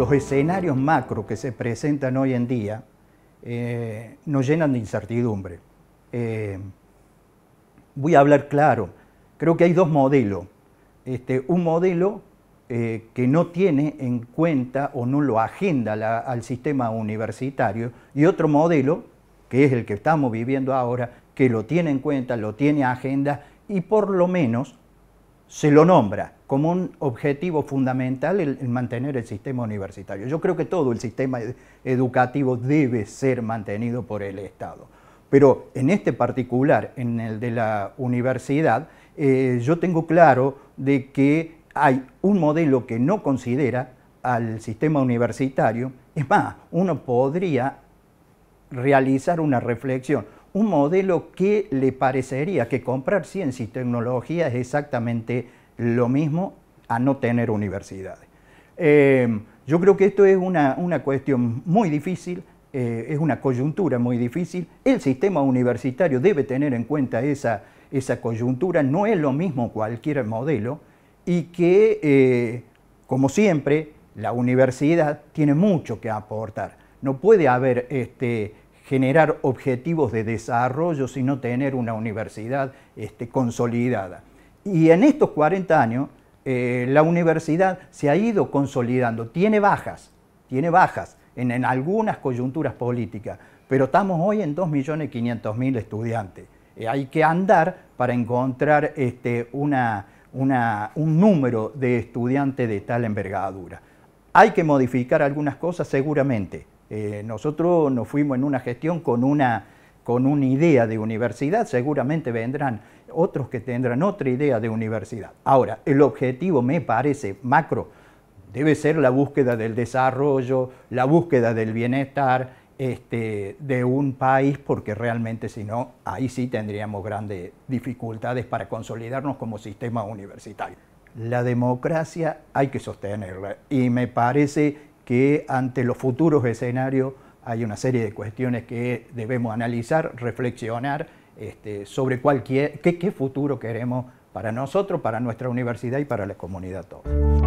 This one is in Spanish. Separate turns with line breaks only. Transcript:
los escenarios macro que se presentan hoy en día eh, nos llenan de incertidumbre. Eh, voy a hablar claro, creo que hay dos modelos. Este, un modelo eh, que no tiene en cuenta o no lo agenda al sistema universitario y otro modelo, que es el que estamos viviendo ahora, que lo tiene en cuenta, lo tiene agenda y por lo menos se lo nombra como un objetivo fundamental el, mantener el sistema universitario. Yo creo que todo el sistema educativo debe ser mantenido por el Estado. Pero en este particular, en el de la universidad, eh, yo tengo claro de que hay un modelo que no considera al sistema universitario. Es más, uno podría realizar una reflexión un modelo que le parecería que comprar ciencia y tecnología es exactamente lo mismo a no tener universidades. Em, yo creo que esto es una, cuestión muy difícil, eh, es una coyuntura muy difícil. El sistema universitario debe tener en cuenta esa, coyuntura, no es lo mismo cualquier modelo, y que, eh, como siempre, la universidad tiene mucho que aportar. No puede haber este, generar objetivos de desarrollo, sino tener una universidad este, consolidada. Y en estos 40 años, eh, la universidad se ha ido consolidando, tiene bajas, tiene bajas en, algunas coyunturas políticas, pero estamos hoy en 2.500.000 estudiantes. Eh, hay que andar para encontrar este, un número de estudiantes de tal envergadura. Hay que modificar algunas cosas seguramente, eh, nosotros nos fuimos en una gestión con una, con una idea de universidad, seguramente vendrán otros que tendrán otra idea de universidad. Ahora, el objetivo me parece macro, debe ser la búsqueda del desarrollo, la búsqueda del bienestar este, de un país, porque realmente si no, ahí sí tendríamos grandes dificultades para consolidarnos como sistema universitario. La democracia hay que sostenerla y me parece que ante los futuros escenarios hay una serie de cuestiones que debemos analizar, reflexionar este, sobre cualquier, qué, qué futuro queremos para nosotros, para nuestra universidad y para la comunidad toda.